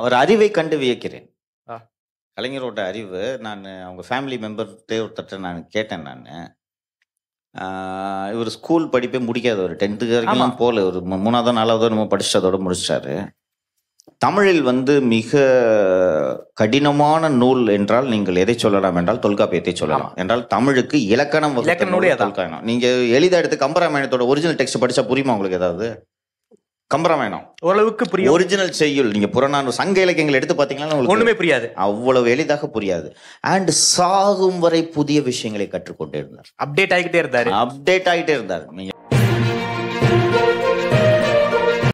அவர் அறிவை கண்டு வியக்கிறேன் கலைஞரோட அறிவு நான் அவங்க ஃபேமிலி மெம்பர்கிட்டே ஒருத்தட்ட நான் கேட்டேன் நான் இவர் ஸ்கூல் படிப்பே முடிக்காது ஒரு டென்த்து வரைக்கும் போகல ஒரு மூணாவதோ நாலாவதோ நம்ம படிச்சதோட அதோட முடிச்சிட்டாரு தமிழில் வந்து மிக கடினமான நூல் என்றால் நீங்கள் எதை சொல்லலாம் என்றால் தொல்காப்பியத்தை சொல்லலாம் என்றால் தமிழுக்கு இலக்கணம் தொல்காயம் நீங்க எளிதாக எடுத்து கம்பராமாயணத்தோட ஒரிஜினல் டெக்ஸ்ட் படிச்சா புரியுமா உங்களுக்கு ஏதாவது கம்பரம் வேணும் ஓரளவுக்கு புரியும் ஒரிஜினல் செய்யுள் நீங்க புறநானூறு சங்க இலக்கியங்கள் எடுத்து பார்த்தீங்கன்னா ஒண்ணுமே புரியாது அவ்வளவு எளிதாக புரியாது அண்ட் சாகும் வரை புதிய விஷயங்களை கற்றுக்கொண்டே இருந்தார் அப்டேட் ஆகிட்டே இருந்தாரு அப்டேட் ஆகிட்டே இருந்தார் நீங்க